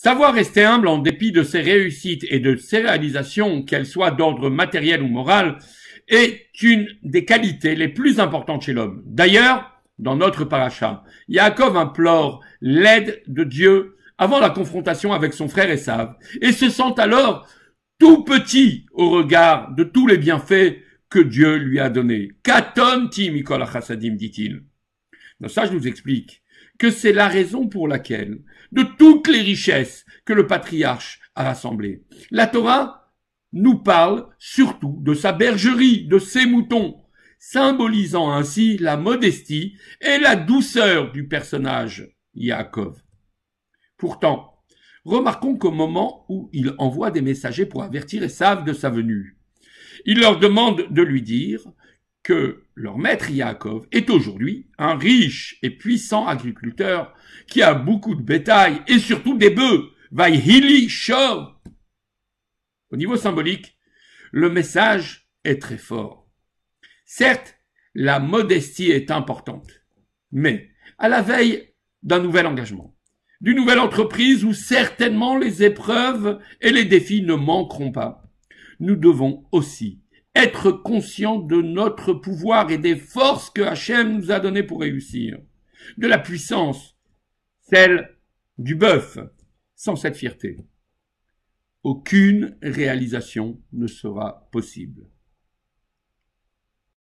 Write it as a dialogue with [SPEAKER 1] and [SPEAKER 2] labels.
[SPEAKER 1] Savoir rester humble en dépit de ses réussites et de ses réalisations, qu'elles soient d'ordre matériel ou moral, est une des qualités les plus importantes chez l'homme. D'ailleurs, dans notre paracha, Yaakov implore l'aide de Dieu avant la confrontation avec son frère Esav et se sent alors tout petit au regard de tous les bienfaits que Dieu lui a donnés. Katon ti Mikola Chassadim, dit-il. Ça, je vous explique que c'est la raison pour laquelle, de toutes les richesses que le patriarche a rassemblées, la Torah nous parle surtout de sa bergerie, de ses moutons, symbolisant ainsi la modestie et la douceur du personnage Yaakov. Pourtant, remarquons qu'au moment où il envoie des messagers pour avertir savent de sa venue, il leur demande de lui dire que leur maître Yaakov est aujourd'hui un riche et puissant agriculteur qui a beaucoup de bétail et surtout des bœufs. Au niveau symbolique, le message est très fort. Certes, la modestie est importante, mais à la veille d'un nouvel engagement, d'une nouvelle entreprise où certainement les épreuves et les défis ne manqueront pas, nous devons aussi être conscient de notre pouvoir et des forces que Hachem nous a données pour réussir, de la puissance, celle du bœuf. Sans cette fierté, aucune réalisation ne sera possible.